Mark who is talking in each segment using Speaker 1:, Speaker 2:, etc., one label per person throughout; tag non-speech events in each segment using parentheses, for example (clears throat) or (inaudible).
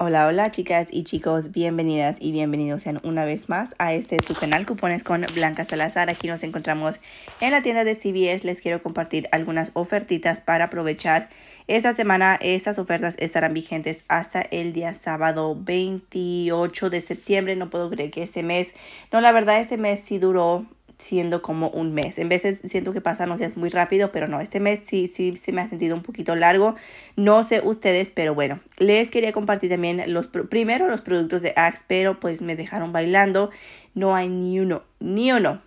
Speaker 1: Hola, hola chicas y chicos, bienvenidas y bienvenidos sean una vez más a este su canal Cupones con Blanca Salazar. Aquí nos encontramos en la tienda de CBS. Les quiero compartir algunas ofertitas para aprovechar. Esta semana estas ofertas estarán vigentes hasta el día sábado 28 de septiembre. No puedo creer que este mes, no, la verdad este mes sí duró siendo como un mes. En veces siento que pasa no seas muy rápido, pero no, este mes sí, sí se me ha sentido un poquito largo. No sé ustedes, pero bueno, les quería compartir también los, primero los productos de Axe, pero pues me dejaron bailando. No hay ni uno, ni uno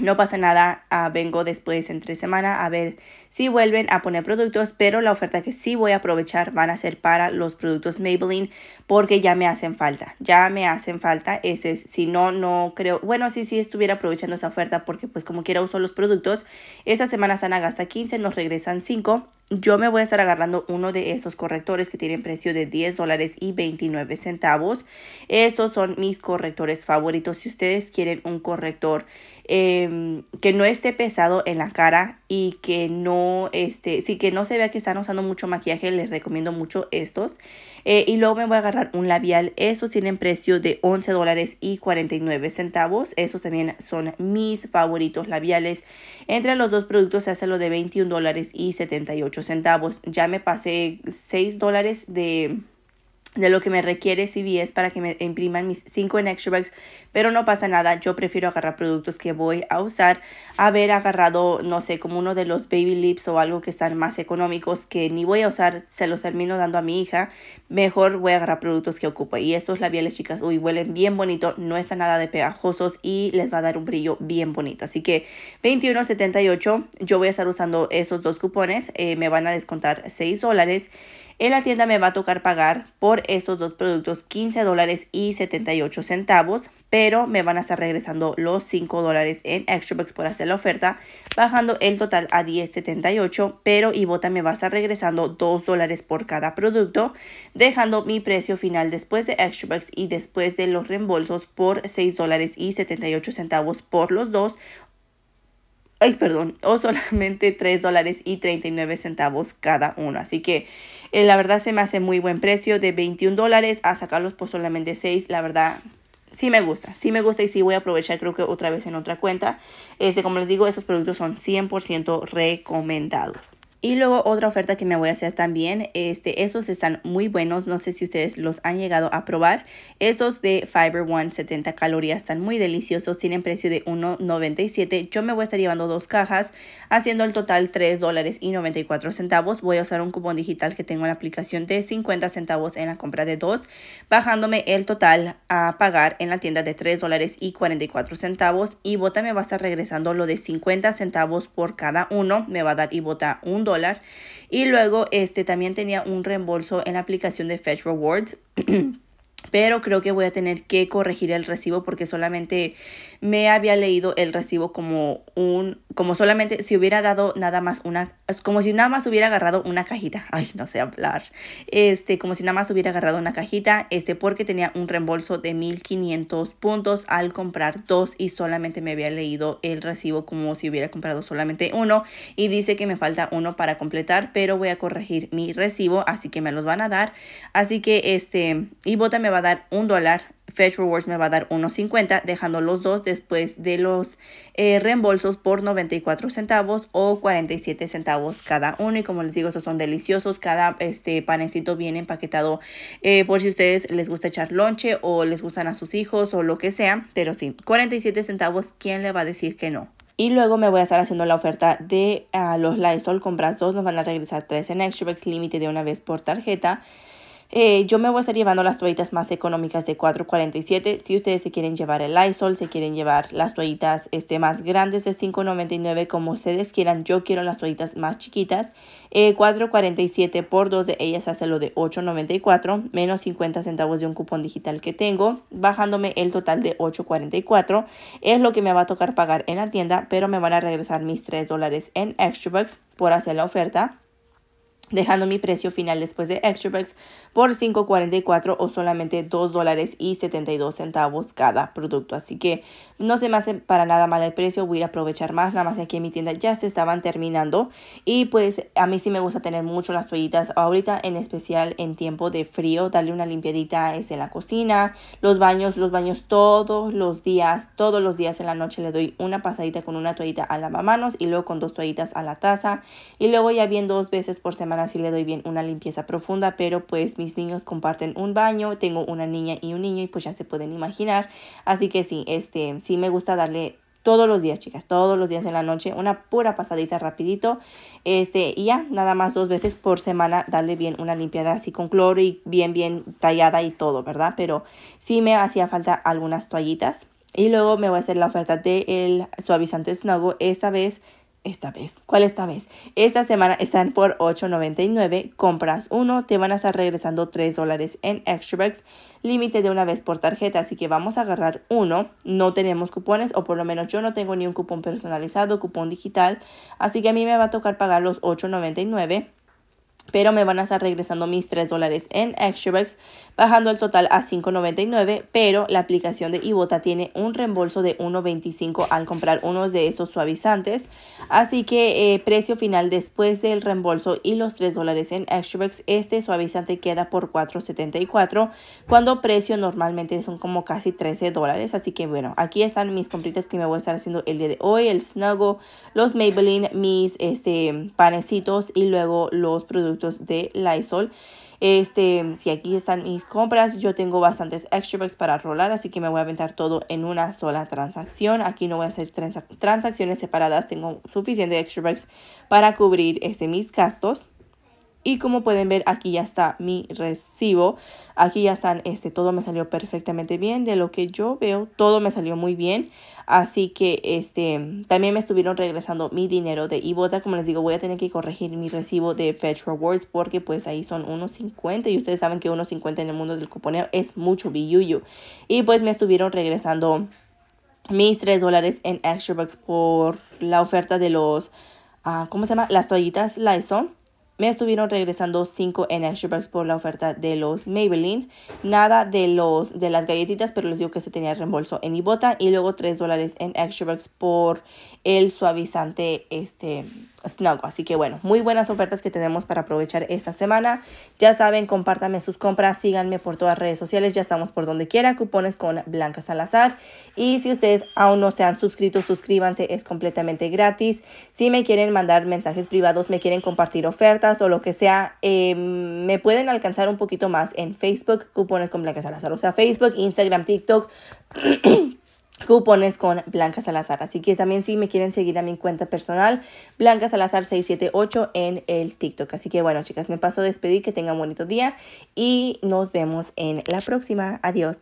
Speaker 1: no pasa nada, ah, vengo después entre semana a ver si vuelven a poner productos, pero la oferta que sí voy a aprovechar van a ser para los productos Maybelline porque ya me hacen falta, ya me hacen falta, ese si no, no creo, bueno, sí, sí estuviera aprovechando esa oferta porque pues como quiera uso los productos, esta semana Sana gasta 15, nos regresan 5 yo me voy a estar agarrando uno de esos correctores que tienen precio de 10 dólares y 29 centavos. Estos son mis correctores favoritos. Si ustedes quieren un corrector em, que no esté pesado en la cara, y que no, este, sí que no se vea que están usando mucho maquillaje, les recomiendo mucho estos. Eh, y luego me voy a agarrar un labial, estos tienen precio de $11.49. dólares y centavos, estos también son mis favoritos labiales. Entre los dos productos se hace lo de $21.78. dólares y ya me pasé 6 dólares de de lo que me requiere CVS para que me impriman mis 5 en extra bags. pero no pasa nada, yo prefiero agarrar productos que voy a usar, haber agarrado, no sé, como uno de los baby lips o algo que están más económicos que ni voy a usar, se los termino dando a mi hija, mejor voy a agarrar productos que ocupo. Y estos labiales, chicas, uy, huelen bien bonito, no están nada de pegajosos y les va a dar un brillo bien bonito. Así que 21.78, yo voy a estar usando esos dos cupones, eh, me van a descontar 6 dólares en la tienda me va a tocar pagar por estos dos productos 15 y 78 centavos, pero me van a estar regresando los 5 dólares en Extrabox por hacer la oferta, bajando el total a 10.78, pero Ibota me va a estar regresando 2 por cada producto, dejando mi precio final después de Extrabox y después de los reembolsos por 6 y 78 centavos por los dos ay, perdón, (laughs) o solamente 3 dólares y 39 centavos cada uno. Así que eh, la verdad se me hace muy buen precio de 21 dólares a sacarlos por solamente 6. La verdad, sí me gusta, sí me gusta y sí voy a aprovechar creo que otra vez en otra cuenta. Este, como les digo, esos productos son 100% recomendados. Y luego otra oferta que me voy a hacer también, este, estos están muy buenos, no sé si ustedes los han llegado a probar. Estos de Fiber One, 70 calorías, están muy deliciosos, tienen precio de 1.97. Yo me voy a estar llevando dos cajas, haciendo el total $3.94 dólares Voy a usar un cupón digital que tengo en la aplicación de 50 centavos en la compra de dos, bajándome el total a pagar en la tienda de $3.44 dólares y Bota me va a estar regresando lo de 50 centavos por cada uno, me va a dar Bota un y luego este, también tenía un reembolso en la aplicación de Fetch Rewards. (clears throat) pero creo que voy a tener que corregir el recibo porque solamente me había leído el recibo como un como solamente si hubiera dado nada más una como si nada más hubiera agarrado una cajita (laughs) ay no sé hablar este como si nada más hubiera agarrado una cajita este porque tenía un reembolso de 1500 puntos al comprar dos y solamente me había leído el recibo como si hubiera comprado solamente uno y dice que me falta uno para completar pero voy a corregir mi recibo así que me los van a dar así que este y bótame va a dar un dólar, Fetch Rewards me va a dar 1.50, dejando los dos después de los eh, reembolsos por 94 centavos o 47 centavos cada uno. Y como les digo, estos son deliciosos. Cada este panecito viene empaquetado eh, por si ustedes les gusta echar lonche o les gustan a sus hijos o lo que sea. Pero sí, 47 centavos, ¿quién le va a decir que no? Y luego me voy a estar haciendo la oferta de los ah, los Lysol. Compras dos, nos van a regresar tres en Extra límite de una vez por tarjeta. Eh, yo me voy a estar llevando las toallitas más económicas de 4.47. Si ustedes se quieren llevar el Lysol, se quieren llevar las toallitas este, más grandes de 5.99 como ustedes quieran. Yo quiero las toallitas más chiquitas. 4.47 eh, por 2 de ellas hace lo de 8.94 menos 50 centavos de un cupón digital que tengo. Bajándome el total de 8.44 es lo que me va a tocar pagar en la tienda, pero me van a regresar mis 3 dólares en extra bucks por hacer la oferta dejando mi precio final después de bucks por $5.44 o solamente $2.72 dólares y 72 centavos cada producto. Así que no se me hace para nada mal el precio, voy a aprovechar más, nada más de aquí en mi tienda ya se estaban terminando y pues a mí sí me gusta tener mucho las toallitas ahorita, en especial en tiempo de frío, darle una limpiadita desde la cocina, los baños, los baños todos los días, todos los días en la noche le doy una pasadita con una toallita a las lavamanos y luego con dos toallitas a la taza y luego ya bien dos veces por semana si le doy bien una limpieza profunda, pero pues mis niños comparten un baño, tengo una niña y un niño y pues ya se pueden imaginar. Así que sí, este, sí me gusta darle todos los días, chicas, todos los días en la noche, una pura pasadita rapidito, este, y ya, nada más dos veces por semana, darle bien una limpiada así con cloro y bien, bien tallada y todo, ¿verdad? Pero sí me hacía falta algunas toallitas. Y luego me voy a hacer la oferta del el suavizante Snuggle, esta vez esta vez. ¿Cuál esta vez? Esta semana están por $8.99. Compras uno, te van a estar regresando 3 dólares en Extrabucks. Límite de una vez por tarjeta, así que vamos a agarrar uno. No tenemos cupones, o por lo menos yo no tengo ni un cupón personalizado, cupón digital. Así que a mí me va a tocar pagar los $8.99 pero me van a estar regresando mis 3 dólares en ExtraBucks. bajando el total a 5.99, pero la aplicación de Ibota tiene un reembolso de 1.25 al comprar uno de estos suavizantes, así que eh, precio final después del reembolso y los 3 dólares en ExtraBucks. este suavizante queda por 4.74, cuando precio normalmente son como casi 13 dólares, así que bueno, aquí están mis compritas que me voy a estar haciendo el día de hoy, el Snuggle, los Maybelline, mis este, panecitos y luego los productos de Lysol. Este, si aquí están mis compras, yo tengo bastantes extra bucks para rolar, así que me voy a aventar todo en una sola transacción. Aquí no voy a hacer transacciones separadas, tengo suficiente extra bucks para cubrir este, mis gastos. Y como pueden ver, aquí ya está mi recibo. Aquí ya están, este, todo me salió perfectamente bien. De lo que yo veo, todo me salió muy bien. Así que, este, también me estuvieron regresando mi dinero de Ibota. Como les digo, voy a tener que corregir mi recibo de Fetch Rewards porque pues ahí son unos 50. Y ustedes saben que unos 50 en el mundo del cuponeo es mucho billuyo. Y pues me estuvieron regresando mis 3 dólares en Extra Bucks por la oferta de los, ah, ¿cómo se llama? Las toallitas Lysol me estuvieron regresando 5 en extra bucks por la oferta de los Maybelline. Nada de los de las galletitas, pero les digo que se tenía reembolso en Ibota. Y luego 3 dólares en extra bucks por el suavizante este, Así que bueno, muy buenas ofertas que tenemos para aprovechar esta semana. Ya saben, compártanme sus compras, síganme por todas las redes sociales, ya estamos por donde quiera, cupones con Blanca Salazar. Y si ustedes aún no se han suscrito, suscríbanse, es completamente gratis. Si me quieren mandar mensajes privados, me quieren compartir ofertas o lo que sea, em, me pueden alcanzar un poquito más en Facebook, cupones con Blanca Salazar. O sea, Facebook, Instagram, TikTok. (clears throat) cupones con Blanca Salazar. Así que también si me quieren seguir a mi cuenta personal, Blanca Salazar 678 en el TikTok. Así que bueno, chicas, me paso a despedir, que tengan un bonito día y nos vemos en la próxima. Adiós.